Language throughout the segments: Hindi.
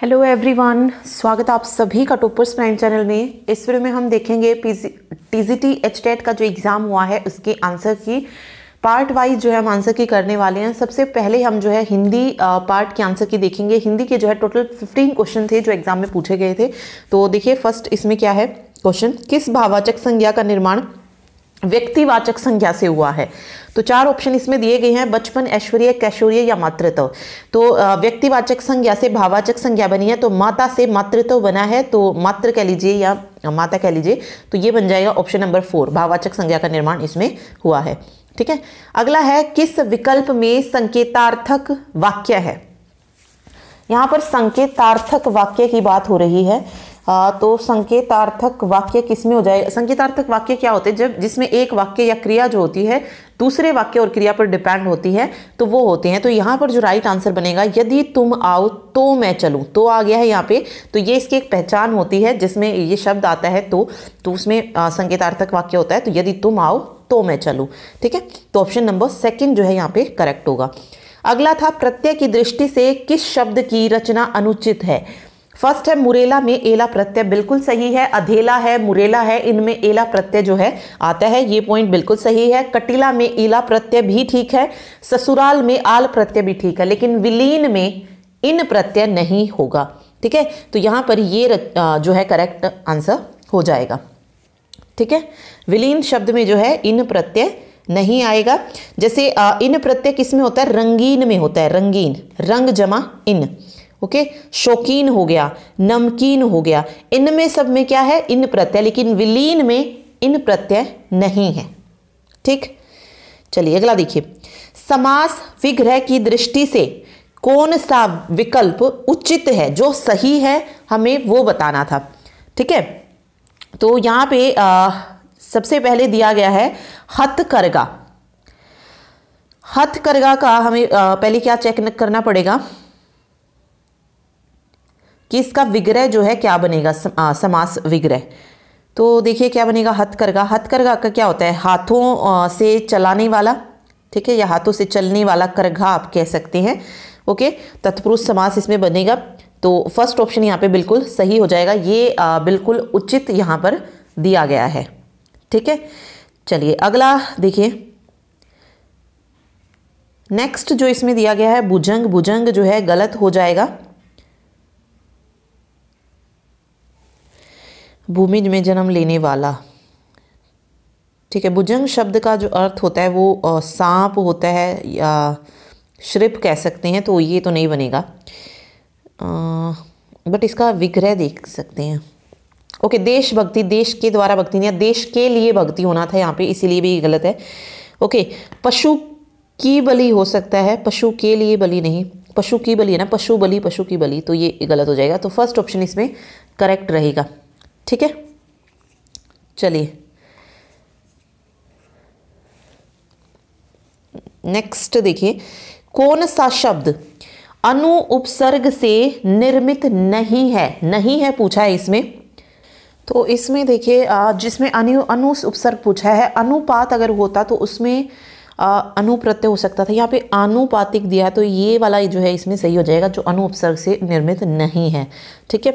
हेलो एवरीवन स्वागत आप सभी का टोपर्स प्राइम चैनल में इस वीडियो में हम देखेंगे T G T H TET का जो एग्ज़ाम हुआ है उसके आंसर की पार्ट वाइज जो है हम आंसर की करने वाले हैं सबसे पहले हम जो है हिंदी पार्ट के आंसर की देखेंगे हिंदी के जो है टोटल 15 क्वेश्चन थे जो एग्ज़ाम में पूछे गए थे तो देखिए फर्स्ट इसमें क्या है क्वेश्चन किस भावाचक संज्ञा का निर्माण व्यक्तिवाचक संज्ञा से हुआ है तो चार ऑप्शन इसमें दिए गए हैं बचपन ऐश्वर्य कैशोर्य या मातृत्व तो व्यक्तिवाचक संज्ञा से भावाचक संज्ञा बनी है तो माता से मातृत्व बना है तो मात्र कह लीजिए या माता कह लीजिए तो ये बन जाएगा ऑप्शन नंबर फोर भावाचक संज्ञा का निर्माण इसमें हुआ है ठीक है अगला है किस विकल्प में संकेतार्थक वाक्य है यहां पर संकेतार्थक वाक्य की बात हो रही है आ, तो संकेतार्थक वाक्य किसमें हो जाएगा संकेतार्थक वाक्य क्या होते हैं जब जिसमें एक वाक्य या क्रिया जो होती है दूसरे वाक्य और क्रिया पर डिपेंड होती है तो वो होते हैं तो यहाँ पर जो राइट आंसर बनेगा यदि तुम आओ तो मैं चलूँ तो आ गया है यहाँ पे तो ये इसकी एक पहचान होती है जिसमें ये शब्द आता है तो तो उसमें संकेतार्थक वाक्य होता है तो यदि तुम आओ तो मैं चलूँ ठीक है तो ऑप्शन नंबर सेकेंड जो है यहाँ पे करेक्ट होगा अगला था प्रत्यय की दृष्टि से किस शब्द की रचना अनुचित है फर्स्ट है मुरेला में एला प्रत्यय बिल्कुल सही है अधेला है मुरेला है इनमें एला प्रत्यय जो है आता है ये पॉइंट बिल्कुल सही है कटिला में एला प्रत्यय भी ठीक है ससुराल में आल प्रत्यय भी ठीक है लेकिन विलीन में इन प्रत्यय नहीं होगा ठीक है तो यहाँ पर ये जो है करेक्ट आंसर हो जाएगा ठीक है विलीन शब्द में जो है इन प्रत्यय नहीं आएगा जैसे इन प्रत्यय किसमें होता है रंगीन में होता है रंगीन रंग जमा इन ओके शौकीन हो गया नमकीन हो गया इनमें सब में क्या है इन प्रत्यय लेकिन विलीन में इन प्रत्यय नहीं है ठीक चलिए अगला देखिए समास विग्रह की दृष्टि से कौन सा विकल्प उचित है जो सही है हमें वो बताना था ठीक है तो यहां पे आ, सबसे पहले दिया गया है हथ करगा हथ करगा का हमें आ, पहले क्या चेक करना पड़ेगा कि इसका विग्रह जो है क्या बनेगा समास विग्रह तो देखिए क्या बनेगा हथकरघा हथकरघा का क्या होता है हाथों से चलाने वाला ठीक है या हाथों से चलने वाला करघा आप कह सकते हैं ओके तत्पुरुष समास इसमें बनेगा तो फर्स्ट ऑप्शन यहाँ पे बिल्कुल सही हो जाएगा ये आ, बिल्कुल उचित यहाँ पर दिया गया है ठीक है चलिए अगला देखिए नेक्स्ट जो इसमें दिया गया है भुजंग भुजंग जो है गलत हो जाएगा भूमि में जन्म लेने वाला ठीक है भुजंग शब्द का जो अर्थ होता है वो सांप होता है या श्रिप कह सकते हैं तो ये तो नहीं बनेगा बट इसका विग्रह देख सकते हैं ओके देशभक्ति देश के द्वारा भक्ति नहीं देश के लिए भक्ति होना था यहाँ पे इसीलिए भी गलत है ओके पशु की बलि हो सकता है पशु के लिए बलि नहीं पशु की बलि है ना पशु बलि पशु की बलि तो ये गलत हो जाएगा तो फर्स्ट ऑप्शन इसमें करेक्ट रहेगा ठीक है चलिए नेक्स्ट देखिए कौन सा शब्द अनु उपसर्ग से निर्मित नहीं है नहीं है पूछा है इसमें तो इसमें देखिए जिसमें अनु अनु उपसर्ग पूछा है अनुपात अगर होता तो उसमें अनुप्रत्यय हो सकता था यहाँ पे अनुपातिक दिया है तो ये वाला जो है इसमें सही हो जाएगा जो अनु उपसर्ग से निर्मित नहीं है ठीक है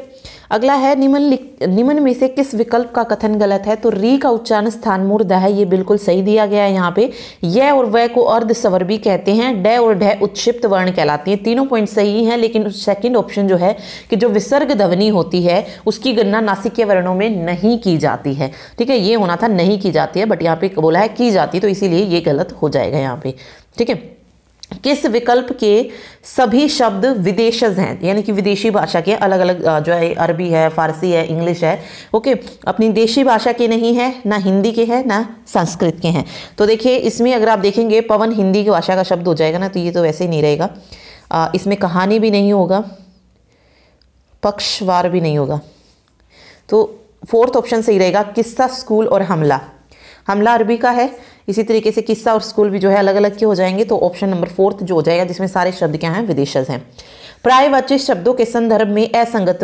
अगला है निम्न निम्न में से किस विकल्प का कथन गलत है तो री का उच्चारण स्थान मूर्धा है ये बिल्कुल सही दिया गया है यहाँ पे य और व को अर्ध भी कहते हैं ड और ढ उत्षिप्त वर्ण कहलाते हैं तीनों पॉइंट सही है लेकिन सेकेंड ऑप्शन जो है कि जो विसर्ग ध्वनि होती है उसकी गणना नासिकीय वर्णों में नहीं की जाती है ठीक है ये होना था नहीं की जाती है बट यहाँ पे बोला है की जाती तो इसीलिए ये गलत हो जाएगा यहाँ पे ठीक है किस विकल्प के सभी शब्द विदेशज हैं यानी कि विदेशी भाषा के अलग अलग जो है अरबी है फारसी है इंग्लिश है ओके अपनी देशी भाषा के नहीं है ना हिंदी के है ना संस्कृत के हैं तो देखिए इसमें अगर आप देखेंगे पवन हिंदी की भाषा का शब्द हो जाएगा ना तो ये तो वैसे ही नहीं रहेगा इसमें कहानी भी नहीं होगा पक्षवार भी नहीं होगा तो फोर्थ ऑप्शन सही रहेगा किस्सा स्कूल और हमला हमला अरबी का है इसी तरीके से किस्सा और स्कूल भी जो है अलग अलग के हो जाएंगे तो ऑप्शन नंबर फोर्थ जो हो जाएगा जिसमें सारे शब्द क्या हैं विदेशज हैं प्रायवाचिक शब्दों के संदर्भ में असंगत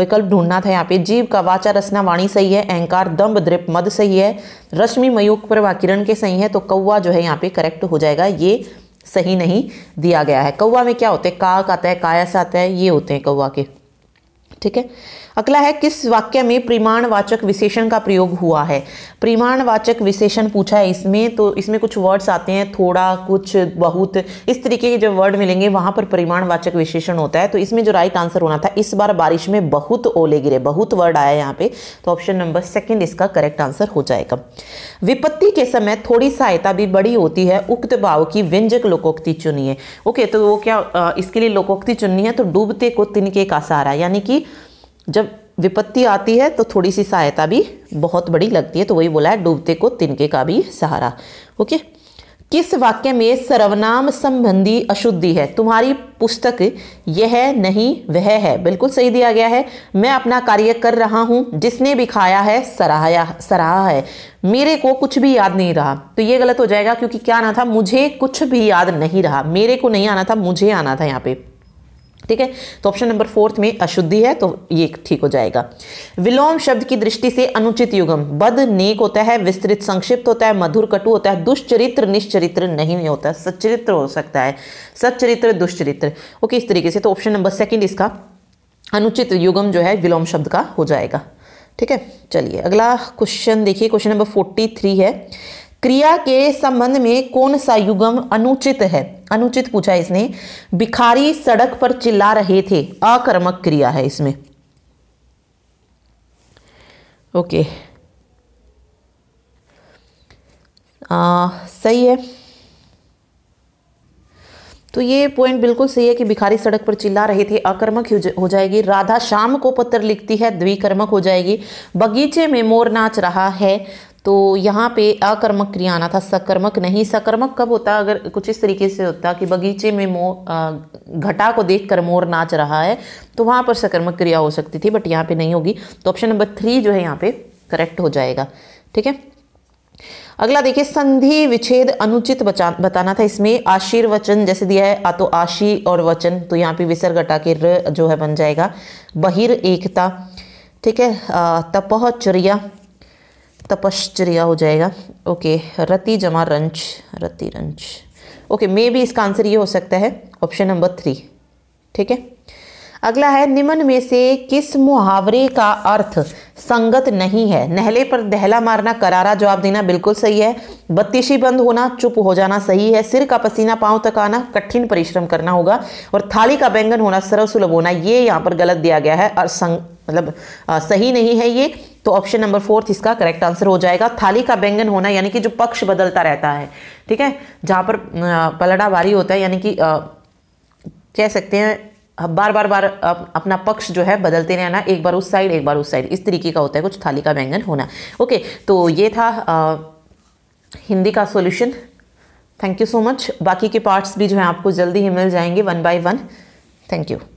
विकल्प ढूंढना था यहाँ पे जीव का वाचा रचना वाणी सही है अहंकार दम्भ द्रिप मद सही है रश्मि मयूक पर वाकिरण के सही है तो कौवा जो है यहाँ पे करेक्ट हो जाएगा ये सही नहीं दिया गया है कौवा में क्या होते हैं काक आता है कायस आता है ये होते हैं कौवा के ठीक है अगला है किस वाक्य में प्रिमाणवाचक विशेषण का प्रयोग हुआ है वाचक विशेषण पूछा है इसमें तो इसमें कुछ वर्ड्स आते हैं थोड़ा कुछ बहुत इस तरीके के जो वर्ड मिलेंगे वहाँ पर परिमाणवाचक विशेषण होता है तो इसमें जो राइट आंसर होना था इस बार बारिश में बहुत ओले गिरे बहुत वर्ड आया यहाँ पे तो ऑप्शन नंबर सेकेंड इसका करेक्ट आंसर हो जाएगा विपत्ति के समय थोड़ी सहायता भी बड़ी होती है उक्त भाव की व्यंजक लोकोक्ति चुनिए ओके तो वो क्या इसके लिए लोकोक्ति चुननी है तो डूबते को तिनके का सहारा यानी कि जब विपत्ति आती है तो थोड़ी सी सहायता भी बहुत बड़ी लगती है तो वही बोला है डूबते को तिनके का भी सहारा ओके किस वाक्य में सर्वनाम संबंधी अशुद्धि है तुम्हारी पुस्तक यह नहीं वह है बिल्कुल सही दिया गया है मैं अपना कार्य कर रहा हूं जिसने भी खाया है सराहाया सराहा है मेरे को कुछ भी याद नहीं रहा तो यह गलत हो जाएगा क्योंकि क्या आना था मुझे कुछ भी याद नहीं रहा मेरे को नहीं आना था मुझे आना था यहाँ पे ठीक है तो ऑप्शन नंबर फोर्थ में अशुद्धि है तो ये ठीक हो जाएगा विलोम शब्द की दृष्टि से अनुचित युगम बद नेक होता है विस्तृत संक्षिप्त होता है मधुर कटु होता है दुष्चरित्र निश्चरित्र नहीं होता सच्चरित्र हो सकता है सच्चरित्र दुष्चरित्र ओके इस तरीके से तो ऑप्शन नंबर सेकेंड इसका अनुचित युगम जो है विलोम शब्द का हो जाएगा ठीक है चलिए अगला क्वेश्चन देखिए क्वेश्चन नंबर फोर्टी थ्री है क्रिया के संबंध में कौन सा युगम अनुचित है अनुचित पूछा इसने भिखारी सड़क पर चिल्ला रहे थे अकर्मक क्रिया है इसमें ओके आ, सही है तो ये पॉइंट बिल्कुल सही है कि भिखारी सड़क पर चिल्ला रहे थे अकर्मक हो जाएगी राधा शाम को पत्र लिखती है द्विकर्मक हो जाएगी बगीचे में मोर नाच रहा है तो यहाँ पे अकर्मक क्रिया आना था सकर्मक नहीं सकर्मक कब होता अगर कुछ इस तरीके से होता कि बगीचे में मोर घटा को देख कर मोर नाच रहा है तो वहाँ पर सकर्मक क्रिया हो सकती थी बट यहाँ पे नहीं होगी तो ऑप्शन नंबर थ्री जो है यहाँ पे करेक्ट हो जाएगा ठीक है अगला देखिए संधि विच्छेद अनुचित बताना था इसमें आशीर्वचन जैसे दिया है आ तो आशी और वचन तो यहाँ पे विसर्ग हटा के र जो है बन जाएगा बहिर एकता ठीक है तपह चर्या तपश्चर्या हो जाएगा ओके रति जमा रंच रति रंच ओके मे भी इसका आंसर ये हो सकता है ऑप्शन नंबर थ्री ठीक है अगला है निम्न में से किस मुहावरे का अर्थ संगत नहीं है नहले पर दहला मारना करारा जवाब देना बिल्कुल सही है बत्तीशी बंद होना चुप हो जाना सही है सिर का पसीना पांव तक आना कठिन परिश्रम करना होगा और थाली का बैंगन होना सर्वसुलभ होना ये यहाँ पर गलत दिया गया है और संग मतलब आ, सही नहीं है ये तो ऑप्शन नंबर फोर्थ इसका करेक्ट आंसर हो जाएगा थाली का बैंगन होना यानी कि जो पक्ष बदलता रहता है ठीक है जहाँ पर पलड़ा भारी होता है यानी कि कह सकते हैं बार बार बार अपना पक्ष जो है बदलते रहना एक बार उस साइड एक बार उस साइड इस तरीके का होता है कुछ थाली का बैंगन होना ओके तो ये था आ, हिंदी का solution thank you so much बाकी के पार्ट्स भी जो है आपको जल्दी ही मिल जाएंगे one by one thank you